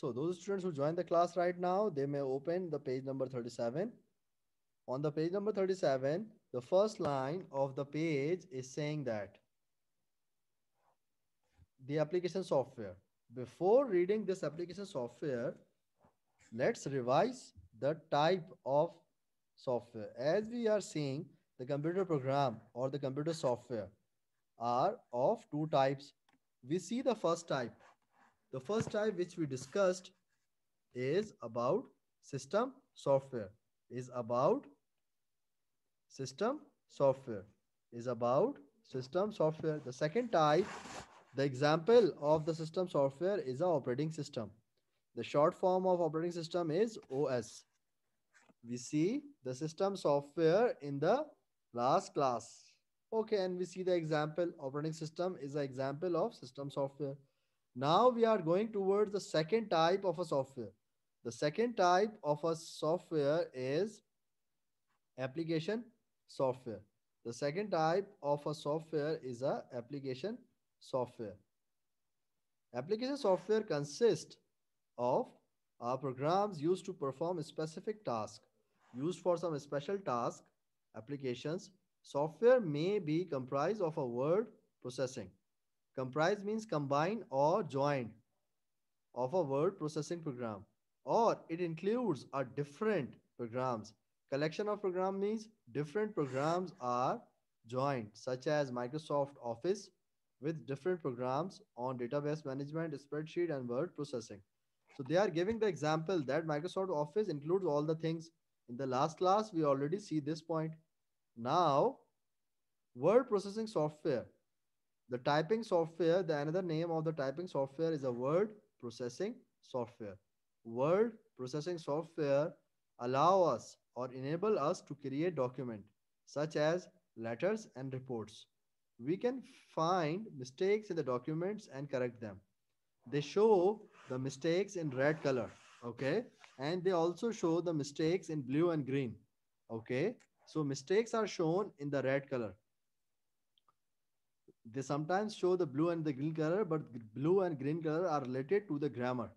So those students who join the class right now, they may open the page number 37. On the page number 37, the first line of the page is saying that the application software. Before reading this application software, let's revise the type of software. As we are seeing, the computer program or the computer software are of two types. We see the first type the first type which we discussed is about system software, is about system software, is about system software. The second type, the example of the system software is a operating system. The short form of operating system is OS. We see the system software in the last class. Okay, and we see the example operating system is an example of system software. Now we are going towards the second type of a software. The second type of a software is application software. The second type of a software is a application software. Application software consists of our programs used to perform a specific task, used for some special task applications. Software may be comprised of a word processing, Comprise means combine or join of a word processing program or it includes a different programs. Collection of program means different programs are joined such as Microsoft Office with different programs on database management, spreadsheet and word processing. So they are giving the example that Microsoft Office includes all the things. In the last class, we already see this point. Now, word processing software the typing software, the another name of the typing software is a word processing software. Word processing software allow us or enable us to create document such as letters and reports. We can find mistakes in the documents and correct them. They show the mistakes in red color, okay? And they also show the mistakes in blue and green, okay? So mistakes are shown in the red color they sometimes show the blue and the green color, but blue and green color are related to the grammar.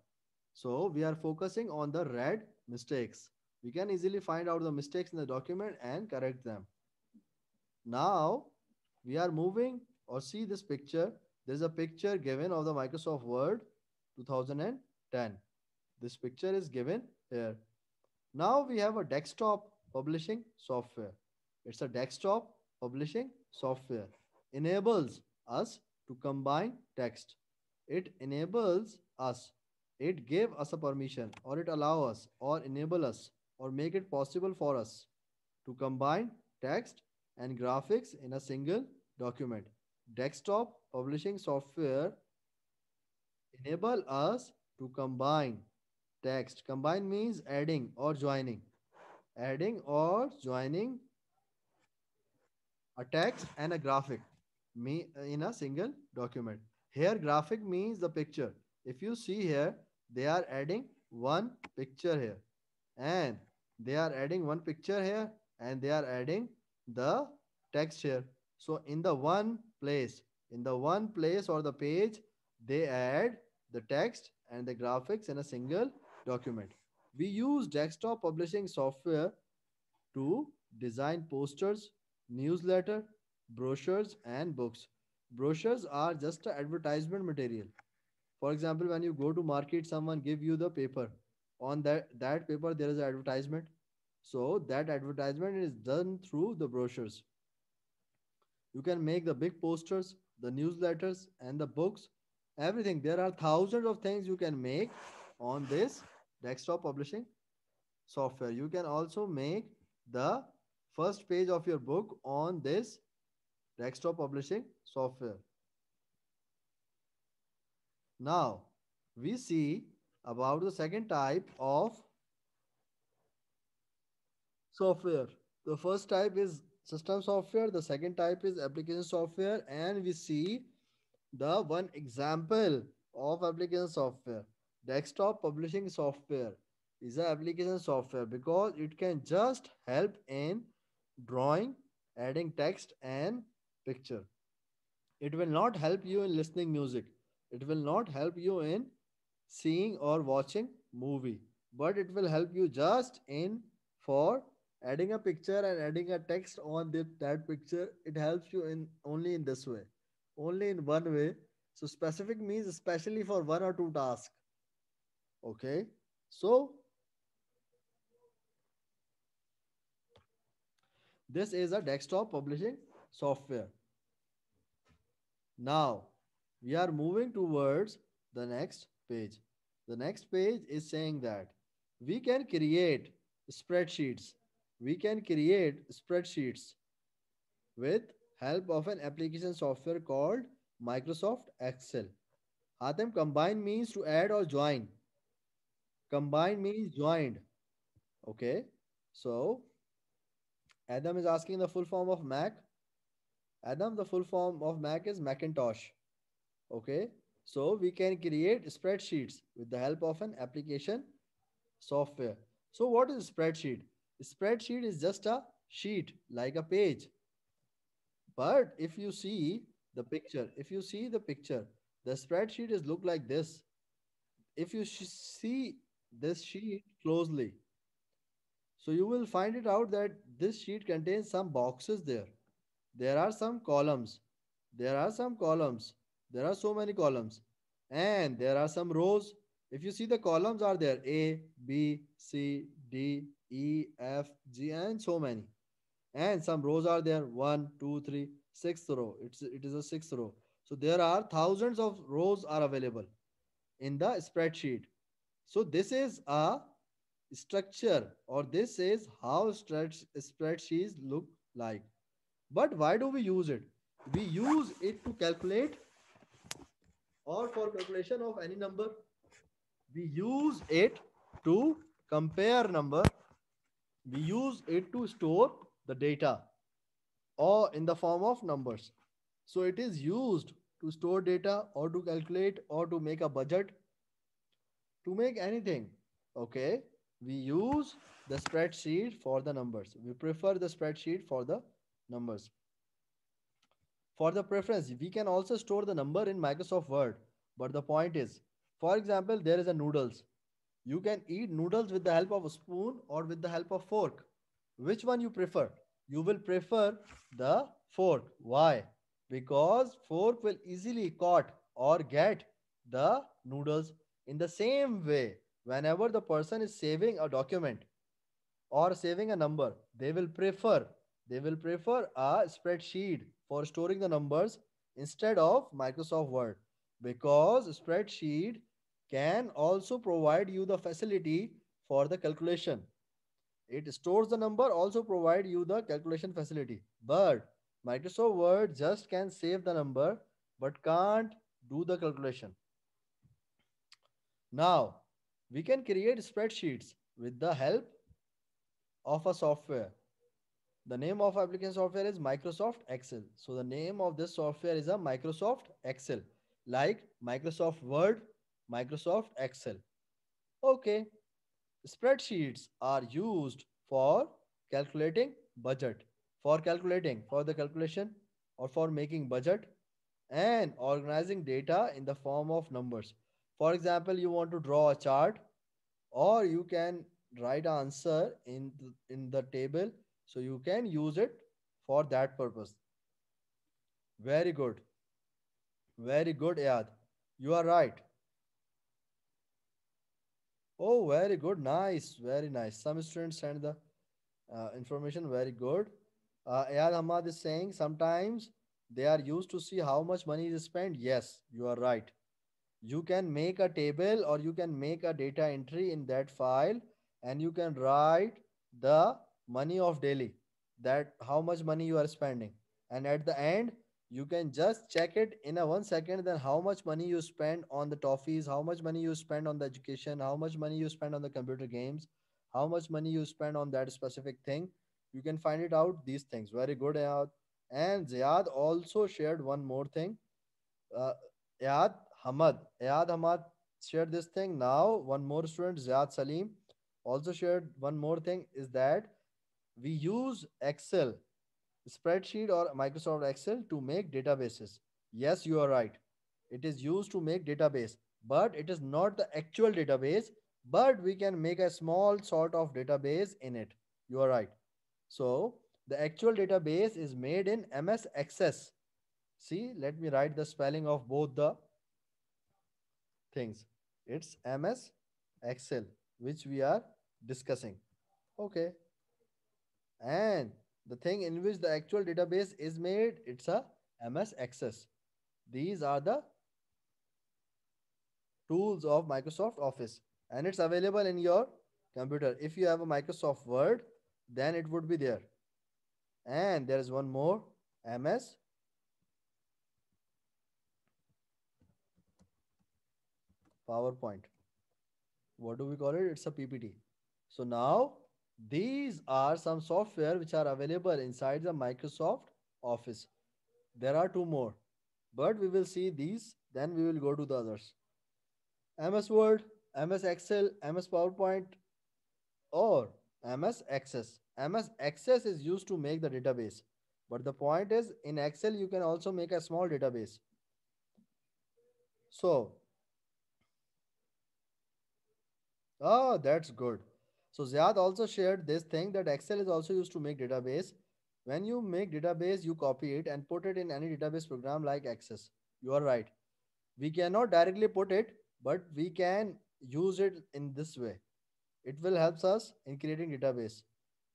So we are focusing on the red mistakes. We can easily find out the mistakes in the document and correct them. Now we are moving or see this picture. There's a picture given of the Microsoft Word 2010. This picture is given here. Now we have a desktop publishing software. It's a desktop publishing software enables us to combine text. It enables us. It gave us a permission or it allow us or enable us or make it possible for us to combine text and graphics in a single document. Desktop publishing software enable us to combine text. Combine means adding or joining. Adding or joining a text and a graphic me uh, in a single document. Here graphic means the picture. If you see here, they are adding one picture here and they are adding one picture here and they are adding the text here. So in the one place, in the one place or the page, they add the text and the graphics in a single document. We use desktop publishing software to design posters, newsletter, brochures and books brochures are just advertisement material for example when you go to market someone give you the paper on that that paper there is an advertisement so that advertisement is done through the brochures you can make the big posters the newsletters and the books everything there are thousands of things you can make on this desktop publishing software you can also make the first page of your book on this desktop publishing software. Now, we see about the second type of software. The first type is system software. The second type is application software. And we see the one example of application software. Desktop publishing software is an application software because it can just help in drawing, adding text and picture. It will not help you in listening music. It will not help you in seeing or watching movie, but it will help you just in for adding a picture and adding a text on the, that picture. It helps you in only in this way, only in one way. So specific means especially for one or two tasks. Okay. So this is a desktop publishing software. Now we are moving towards the next page. The next page is saying that we can create spreadsheets. We can create spreadsheets with help of an application software called Microsoft Excel. Adam, combine means to add or join. Combine means joined. Okay. So Adam is asking the full form of Mac. Adam, the full form of Mac is Macintosh. Okay. So we can create spreadsheets with the help of an application software. So what is a spreadsheet? A spreadsheet is just a sheet like a page. But if you see the picture, if you see the picture, the spreadsheet is look like this. If you see this sheet closely, so you will find it out that this sheet contains some boxes there there are some columns there are some columns there are so many columns and there are some rows if you see the columns are there a b c d e f g and so many and some rows are there one two three sixth row it's it is a sixth row so there are thousands of rows are available in the spreadsheet so this is a structure or this is how spreadsheets look like but why do we use it? We use it to calculate or for calculation of any number. We use it to compare number. We use it to store the data or in the form of numbers. So it is used to store data or to calculate or to make a budget, to make anything. Okay. We use the spreadsheet for the numbers. We prefer the spreadsheet for the numbers. For the preference, we can also store the number in Microsoft Word. But the point is, for example, there is a noodles. You can eat noodles with the help of a spoon or with the help of fork. Which one you prefer? You will prefer the fork. Why? Because fork will easily caught or get the noodles. In the same way, whenever the person is saving a document or saving a number, they will prefer they will prefer a spreadsheet for storing the numbers instead of Microsoft Word because spreadsheet can also provide you the facility for the calculation. It stores the number, also provide you the calculation facility. But Microsoft Word just can save the number, but can't do the calculation. Now, we can create spreadsheets with the help of a software the name of application software is Microsoft Excel. So the name of this software is a Microsoft Excel, like Microsoft Word, Microsoft Excel. Okay. Spreadsheets are used for calculating budget, for calculating, for the calculation or for making budget and organizing data in the form of numbers. For example, you want to draw a chart or you can write answer in, in the table so you can use it for that purpose. Very good. Very good, Ayad. You are right. Oh, very good. Nice. Very nice. Some students send the uh, information. Very good. Uh, Ayad Hamad is saying sometimes they are used to see how much money is spent. Yes, you are right. You can make a table or you can make a data entry in that file and you can write the money of daily that how much money you are spending and at the end you can just check it in a one second then how much money you spend on the toffees how much money you spend on the education how much money you spend on the computer games how much money you spend on that specific thing you can find it out these things very good Ayad. and Ziad also shared one more thing uh, Ayad Hamad Ayad Hamad shared this thing now one more student Ziad Salim also shared one more thing is that we use Excel, spreadsheet or Microsoft Excel to make databases. Yes, you are right. It is used to make database, but it is not the actual database, but we can make a small sort of database in it. You are right. So the actual database is made in MS Access. See, let me write the spelling of both the things. It's MS Excel, which we are discussing. Okay and the thing in which the actual database is made, it's a MS Access. These are the tools of Microsoft Office and it's available in your computer. If you have a Microsoft Word, then it would be there. And there is one more MS. PowerPoint. What do we call it? It's a PPT. So now these are some software which are available inside the Microsoft Office. There are two more, but we will see these, then we will go to the others. MS Word, MS Excel, MS PowerPoint, or MS Access. MS Access is used to make the database. But the point is in Excel, you can also make a small database. So, oh, that's good. So Ziad also shared this thing that Excel is also used to make database. When you make database, you copy it and put it in any database program like Access. You are right. We cannot directly put it, but we can use it in this way. It will help us in creating database.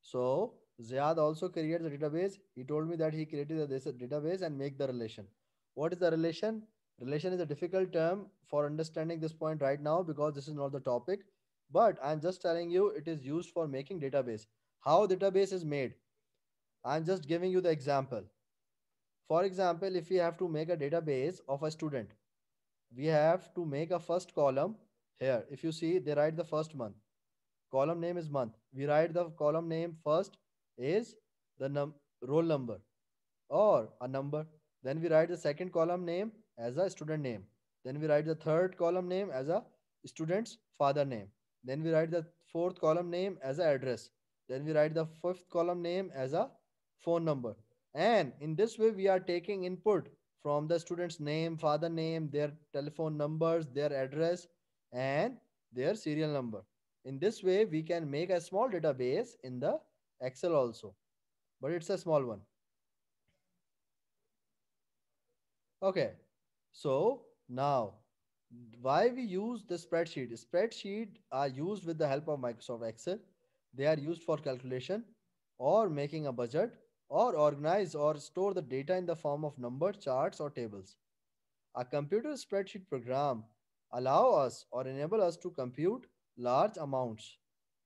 So Ziad also created the database. He told me that he created this database and make the relation. What is the relation? Relation is a difficult term for understanding this point right now because this is not the topic but i'm just telling you it is used for making database how database is made i'm just giving you the example for example if we have to make a database of a student we have to make a first column here if you see they write the first month column name is month we write the column name first is the num roll number or a number then we write the second column name as a student name then we write the third column name as a student's father name then we write the fourth column name as an address. Then we write the fifth column name as a phone number. And in this way, we are taking input from the student's name, father name, their telephone numbers, their address, and their serial number. In this way, we can make a small database in the Excel also, but it's a small one. Okay, so now why we use the spreadsheet spreadsheet are used with the help of microsoft excel they are used for calculation or making a budget or organize or store the data in the form of number charts or tables a computer spreadsheet program allow us or enable us to compute large amounts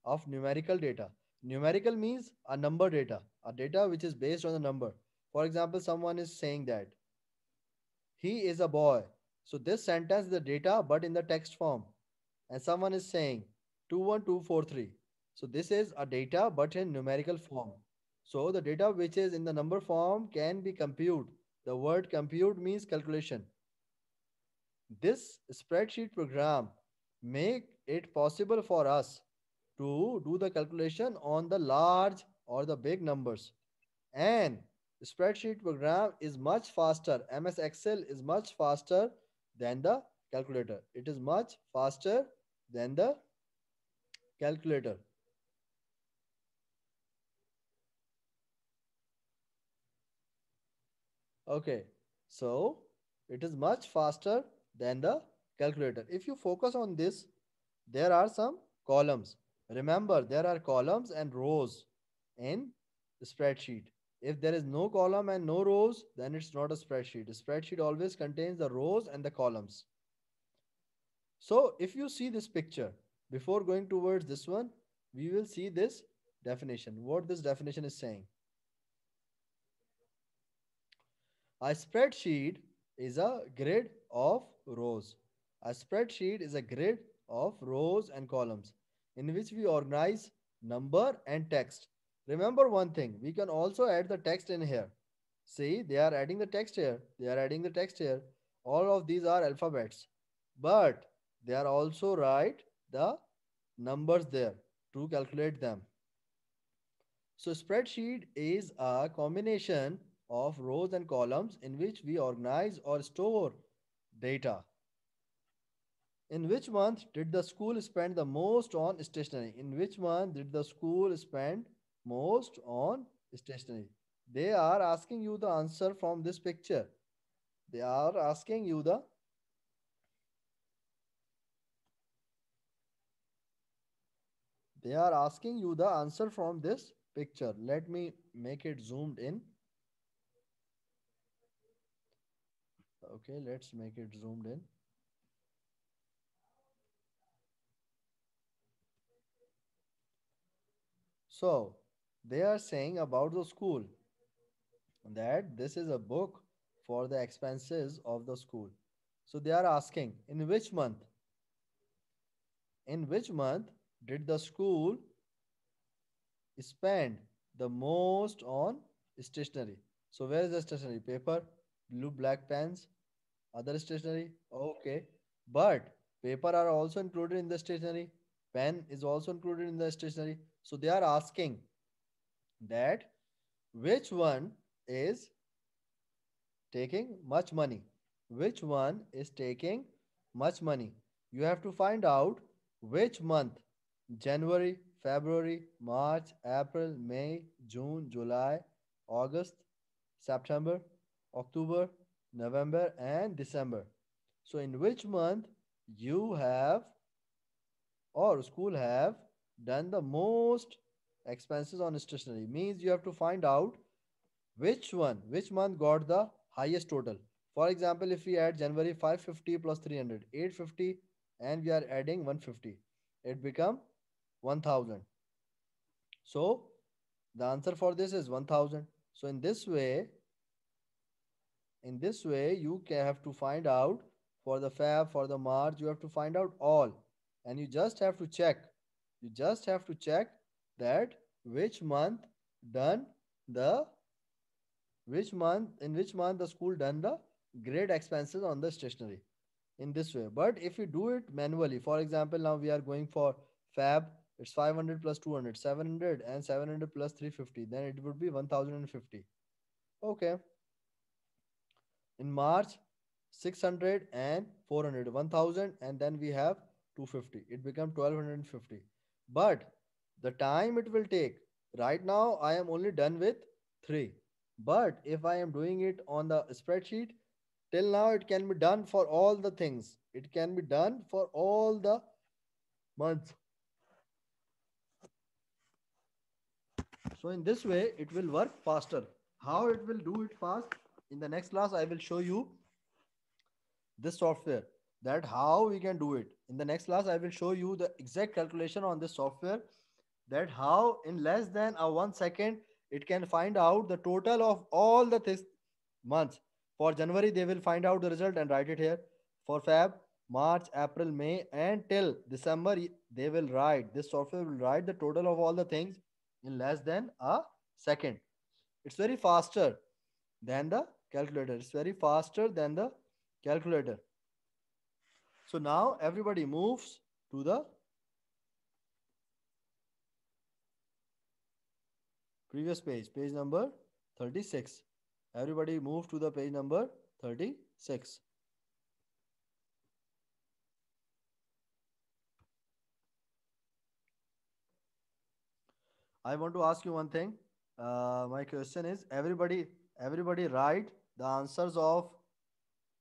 of numerical data numerical means a number data a data which is based on a number for example someone is saying that he is a boy so this sentence, the data, but in the text form. And someone is saying 21243. So this is a data, but in numerical form. So the data which is in the number form can be compute. The word compute means calculation. This spreadsheet program make it possible for us to do the calculation on the large or the big numbers. And spreadsheet program is much faster. MS Excel is much faster than the calculator. It is much faster than the calculator. Okay, so it is much faster than the calculator. If you focus on this, there are some columns. Remember, there are columns and rows in the spreadsheet. If there is no column and no rows, then it's not a spreadsheet. A spreadsheet always contains the rows and the columns. So if you see this picture, before going towards this one, we will see this definition, what this definition is saying. A spreadsheet is a grid of rows. A spreadsheet is a grid of rows and columns in which we organize number and text Remember one thing, we can also add the text in here. See, they are adding the text here. They are adding the text here. All of these are alphabets, but they are also write the numbers there to calculate them. So spreadsheet is a combination of rows and columns in which we organize or store data. In which month did the school spend the most on stationery? In which month did the school spend most on stationery. They are asking you the answer from this picture. They are asking you the They are asking you the answer from this picture. Let me make it zoomed in. Okay, let's make it zoomed in. So they are saying about the school that this is a book for the expenses of the school. So they are asking in which month? In which month did the school spend the most on stationery? So where is the stationery? Paper, blue, black pens, other stationery. Okay. But paper are also included in the stationery. Pen is also included in the stationery. So they are asking that which one is taking much money which one is taking much money you have to find out which month january february march april may june july august september october november and december so in which month you have or school have done the most expenses on stationery means you have to find out which one, which month got the highest total. For example, if we add January 550 plus 300, 850 and we are adding 150, it become 1000. So the answer for this is 1000. So in this way, in this way, you have to find out for the Fab, for the March, you have to find out all. And you just have to check. You just have to check that which month done the which month in which month the school done the great expenses on the stationery in this way but if you do it manually for example now we are going for fab it's 500 plus 200 700 and 700 plus 350 then it would be 1050 okay in march 600 and 400 1000 and then we have 250 it become 1250 but the time it will take right now i am only done with three but if i am doing it on the spreadsheet till now it can be done for all the things it can be done for all the months so in this way it will work faster how it will do it fast in the next class i will show you this software that how we can do it in the next class i will show you the exact calculation on this software that how in less than a one second it can find out the total of all the this months. For January, they will find out the result and write it here. For Feb, March, April, May, and till December, they will write. This software will write the total of all the things in less than a second. It's very faster than the calculator. It's very faster than the calculator. So now everybody moves to the Previous page, page number 36. Everybody move to the page number 36. I want to ask you one thing. Uh, my question is everybody, everybody write the answers of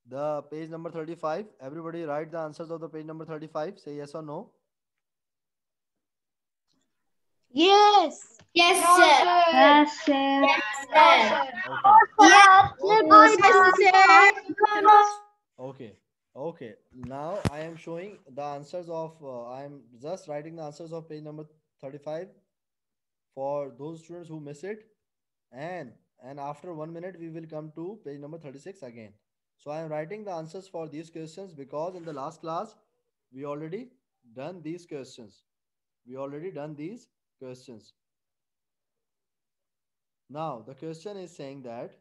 the page number 35. Everybody write the answers of the page number 35. Say yes or no. Yes. Yes, sir. Yes, sir. Yes, sir. Yes, sir. Okay. Okay. Now I am showing the answers of, uh, I am just writing the answers of page number 35 for those students who miss it. And, and after one minute, we will come to page number 36 again. So I am writing the answers for these questions because in the last class, we already done these questions. We already done these questions. Now, the question is saying that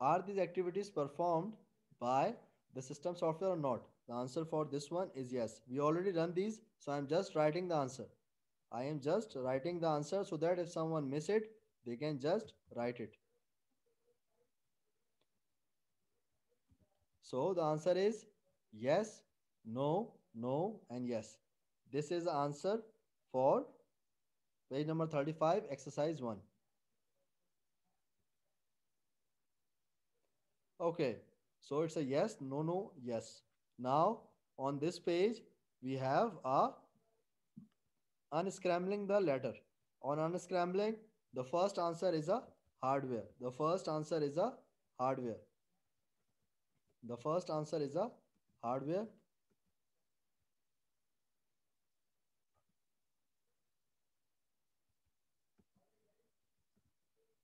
are these activities performed by the system software or not? The answer for this one is yes. We already done these, so I'm just writing the answer. I am just writing the answer so that if someone miss it, they can just write it. So the answer is yes, no, no, and yes. This is the answer for page number 35, exercise 1. Okay, so it's a yes, no, no, yes. Now on this page, we have a unscrambling the letter. On unscrambling, the first answer is a hardware. The first answer is a hardware. The first answer is a hardware.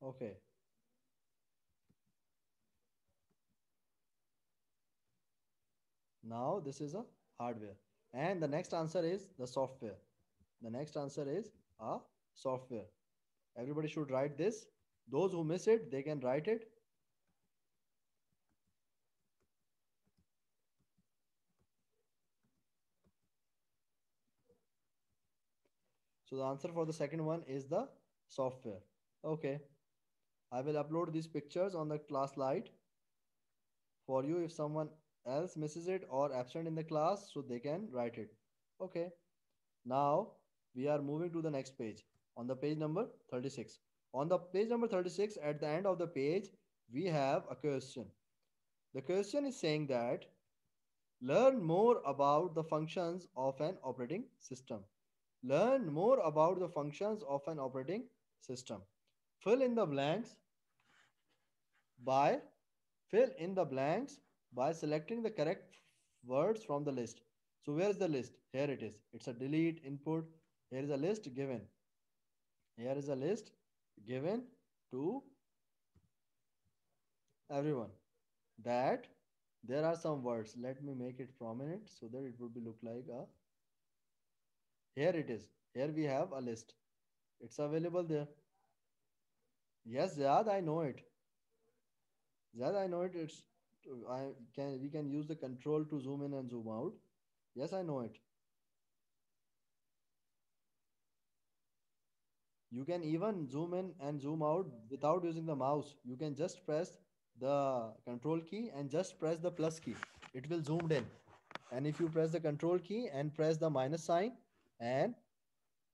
Okay. Now this is a hardware. And the next answer is the software. The next answer is a software. Everybody should write this. Those who miss it, they can write it. So the answer for the second one is the software. Okay. I will upload these pictures on the class slide for you if someone else misses it or absent in the class so they can write it. Okay. Now we are moving to the next page on the page number 36. On the page number 36 at the end of the page we have a question. The question is saying that learn more about the functions of an operating system. Learn more about the functions of an operating system. Fill in the blanks by fill in the blanks by selecting the correct words from the list. So where is the list? Here it is. It's a delete input. Here is a list given. Here is a list given to everyone that there are some words. Let me make it prominent so that it would be look like a. Here it is. Here we have a list. It's available there. Yes, Zad, I know it. That I know it. It's I can we can use the control to zoom in and zoom out. Yes, I know it. You can even zoom in and zoom out without using the mouse. You can just press the control key and just press the plus key. It will zoomed in. And if you press the control key and press the minus sign and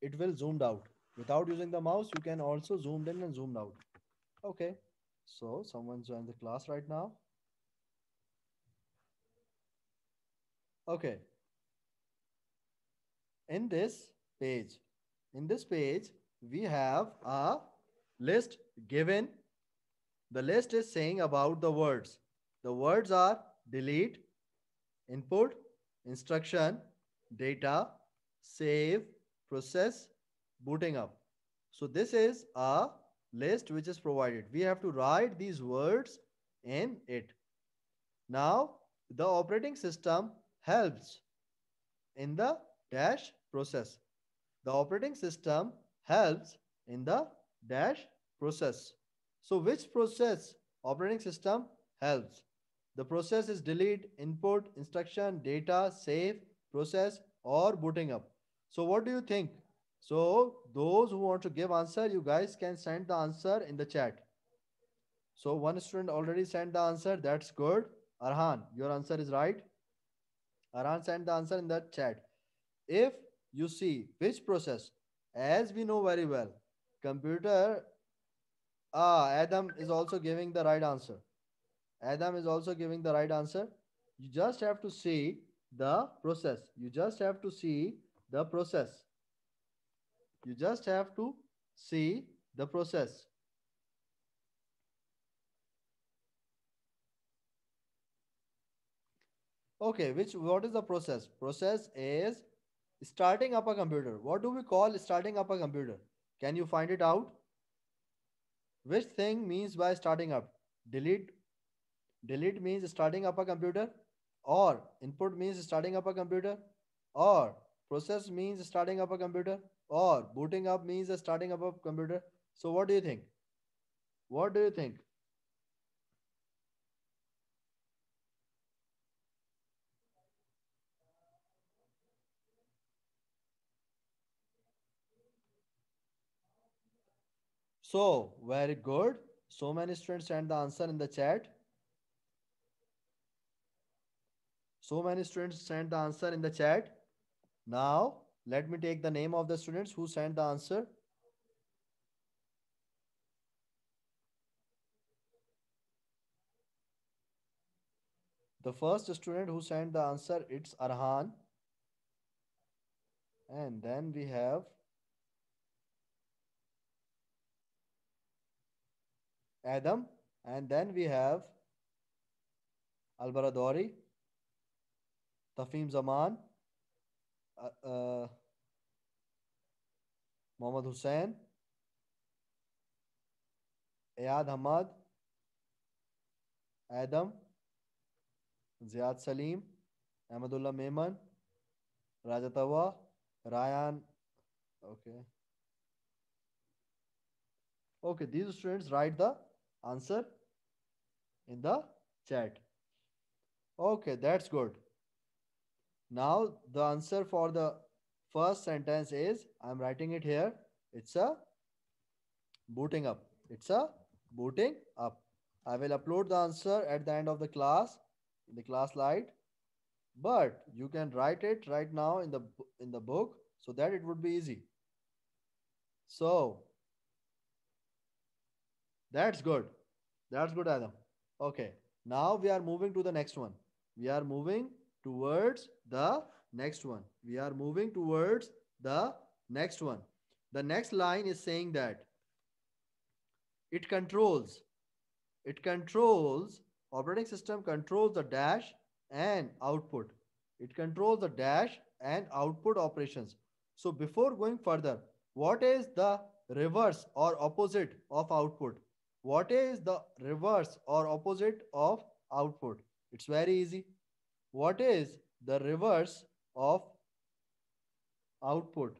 it will zoomed out. Without using the mouse, you can also zoomed in and zoomed out. Okay. So someone joined the class right now. Okay. In this page, in this page, we have a list given. The list is saying about the words. The words are delete, input, instruction, data, save, process, booting up. So this is a list which is provided. We have to write these words in it. Now, the operating system helps in the dash process. The operating system helps in the dash process. So which process operating system helps? The process is delete, input, instruction, data, save, process, or booting up. So what do you think? So those who want to give answer, you guys can send the answer in the chat. So one student already sent the answer. That's good. Arhan, your answer is right. Arhan sent the answer in the chat. If you see which process, as we know very well, computer, ah, Adam is also giving the right answer. Adam is also giving the right answer. You just have to see the process. You just have to see the process. You just have to see the process. Okay, which what is the process? Process is starting up a computer. What do we call starting up a computer? Can you find it out? Which thing means by starting up? Delete. Delete means starting up a computer or input means starting up a computer or process means starting up a computer or booting up means starting up a computer. So what do you think? What do you think? So very good. So many students sent the answer in the chat. So many students sent the answer in the chat. Now let me take the name of the students who sent the answer. The first student who sent the answer, it's Arhan. And then we have Adam. And then we have Albaradori, Tafim Zaman, uh, uh, Mohammad Hussain Eyad Hamad Adam Ziyad Salim Ahmadullah Memon Raja Tawa Rayan okay okay these students right the answer in the chat okay that's good now the answer for the First sentence is I'm writing it here. It's a booting up. It's a booting up. I will upload the answer at the end of the class in the class slide, but you can write it right now in the in the book so that it would be easy. So that's good. That's good, Adam. Okay. Now we are moving to the next one. We are moving towards the next one. We are moving towards the next one. The next line is saying that it controls, it controls, operating system controls the dash and output. It controls the dash and output operations. So before going further, what is the reverse or opposite of output? What is the reverse or opposite of output? It's very easy. What is the reverse of output.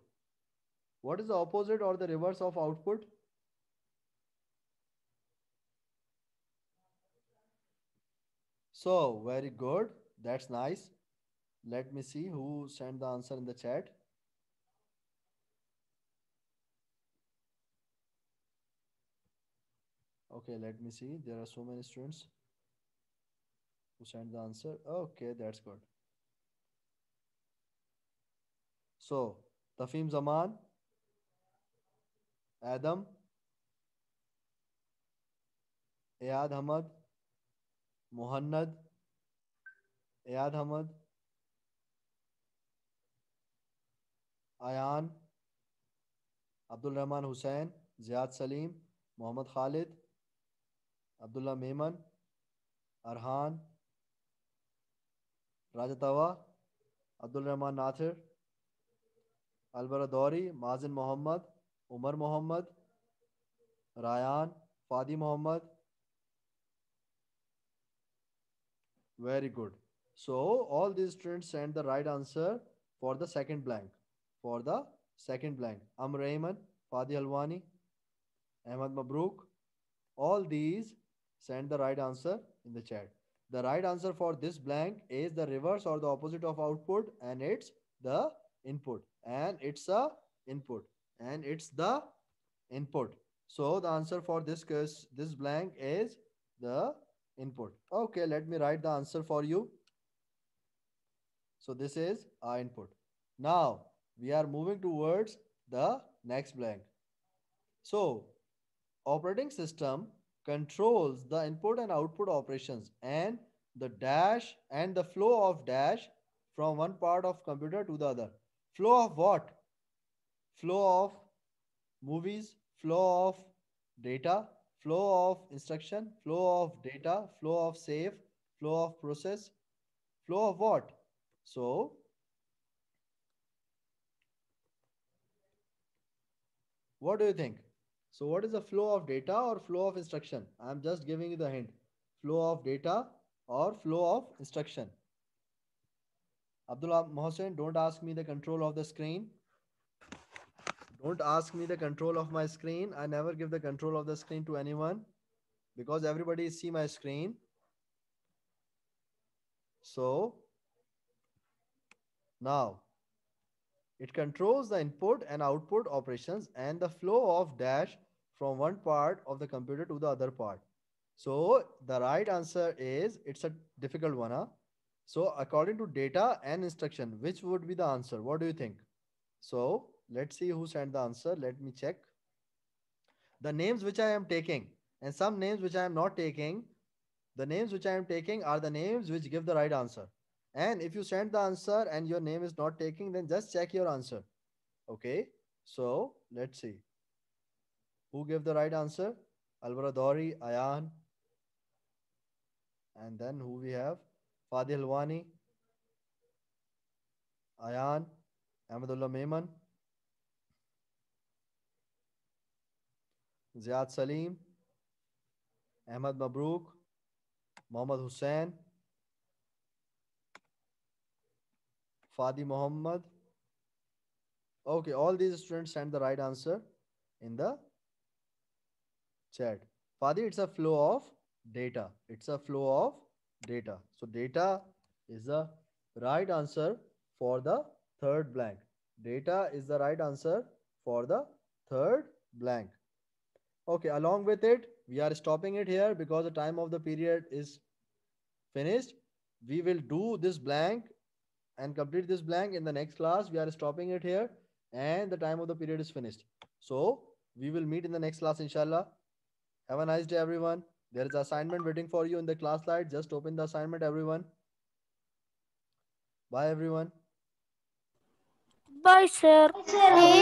What is the opposite or the reverse of output? So very good. That's nice. Let me see who sent the answer in the chat. Okay, let me see. There are so many students who sent the answer. Okay, that's good. So Tafim Zaman, Adam, Eyad Hamad, Muhannad, Eyad Hamad, Ayan, Abdul Rahman Hussein, Ziyad Salim, Mohammed Khalid Abdullah Memon Arhan Raja Tawa Abdulrahman Nathir Albaradori, Mazin Muhammad, Umar Muhammad, Rayan, Fadi Muhammad. Very good. So all these students sent the right answer for the second blank. For the second blank. Amr Rahman, Fadi Alwani, Ahmad Mabrook. All these sent the right answer in the chat. The right answer for this blank is the reverse or the opposite of output and it's the input and it's a input and it's the input. So the answer for this case, this blank is the input. Okay, let me write the answer for you. So this is our input. Now we are moving towards the next blank. So operating system controls the input and output operations and the dash and the flow of dash from one part of computer to the other. Flow of what? Flow of movies, flow of data, flow of instruction, flow of data, flow of save, flow of process, flow of what? So, what do you think? So what is the flow of data or flow of instruction? I'm just giving you the hint. Flow of data or flow of instruction. Abdullah Mohsen, don't ask me the control of the screen. Don't ask me the control of my screen. I never give the control of the screen to anyone because everybody see my screen. So now it controls the input and output operations and the flow of dash from one part of the computer to the other part. So the right answer is it's a difficult one. Huh? So according to data and instruction, which would be the answer? What do you think? So let's see who sent the answer. Let me check. The names which I am taking and some names which I am not taking, the names which I am taking are the names which give the right answer. And if you send the answer and your name is not taking, then just check your answer. Okay. So let's see. Who gave the right answer? Alvaro Dori, Ayan. And then who we have? Fadi Halwani Ayan Ahmadullah Memon Ziyad Salim Ahmed Mabrouk Mohammed Hussein Fadi Mohammed okay all these students send the right answer in the chat Fadi it's a flow of data it's a flow of data. So data is the right answer for the third blank. Data is the right answer for the third blank. Okay, along with it, we are stopping it here because the time of the period is finished. We will do this blank and complete this blank in the next class. We are stopping it here and the time of the period is finished. So we will meet in the next class, inshallah. Have a nice day, everyone. There is assignment waiting for you in the class slide. Just open the assignment, everyone. Bye, everyone. Bye, sir. Bye, sir.